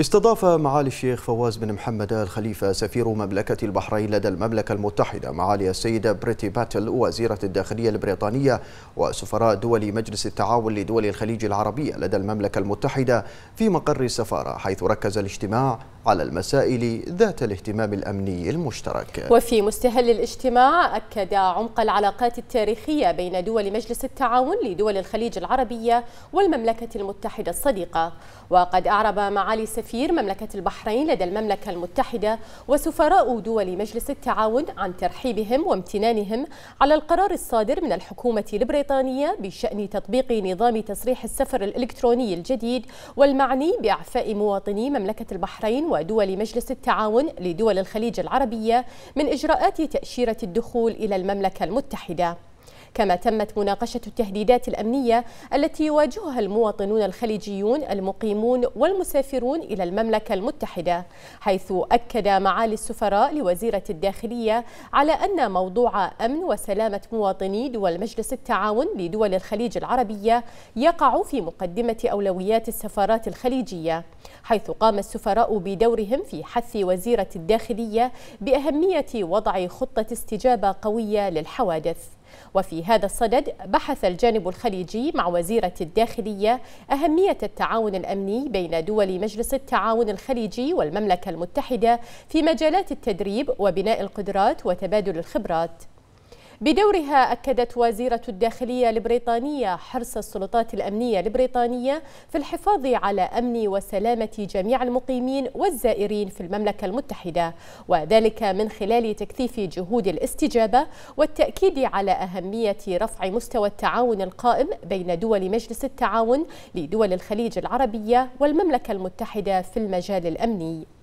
استضاف معالي الشيخ فواز بن محمد الخليفة سفير مملكة البحرين لدى المملكة المتحدة معالي السيدة بريتي باتل وزيرة الداخلية البريطانية وسفراء دول مجلس التعاون لدول الخليج العربية لدى المملكة المتحدة في مقر السفارة حيث ركز الاجتماع على المسائل ذات الاهتمام الأمني المشترك وفي مستهل الاجتماع أكد عمق العلاقات التاريخية بين دول مجلس التعاون لدول الخليج العربية والمملكة المتحدة الصديقة وقد أعرب معالي سفير مملكة البحرين لدى المملكة المتحدة وسفراء دول مجلس التعاون عن ترحيبهم وامتنانهم على القرار الصادر من الحكومة البريطانية بشأن تطبيق نظام تصريح السفر الإلكتروني الجديد والمعني بإعفاء مواطني مملكة البحرين ودول مجلس التعاون لدول الخليج العربية من إجراءات تأشيرة الدخول إلى المملكة المتحدة كما تمت مناقشة التهديدات الأمنية التي يواجهها المواطنون الخليجيون المقيمون والمسافرون إلى المملكة المتحدة حيث أكد معالي السفراء لوزيرة الداخلية على أن موضوع أمن وسلامة مواطني دول مجلس التعاون لدول الخليج العربية يقع في مقدمة أولويات السفارات الخليجية حيث قام السفراء بدورهم في حث وزيرة الداخلية بأهمية وضع خطة استجابة قوية للحوادث وفي هذا الصدد بحث الجانب الخليجي مع وزيرة الداخلية أهمية التعاون الأمني بين دول مجلس التعاون الخليجي والمملكة المتحدة في مجالات التدريب وبناء القدرات وتبادل الخبرات بدورها أكدت وزيرة الداخلية البريطانية حرص السلطات الأمنية البريطانية في الحفاظ على أمن وسلامة جميع المقيمين والزائرين في المملكة المتحدة وذلك من خلال تكثيف جهود الاستجابة والتأكيد على أهمية رفع مستوى التعاون القائم بين دول مجلس التعاون لدول الخليج العربية والمملكة المتحدة في المجال الأمني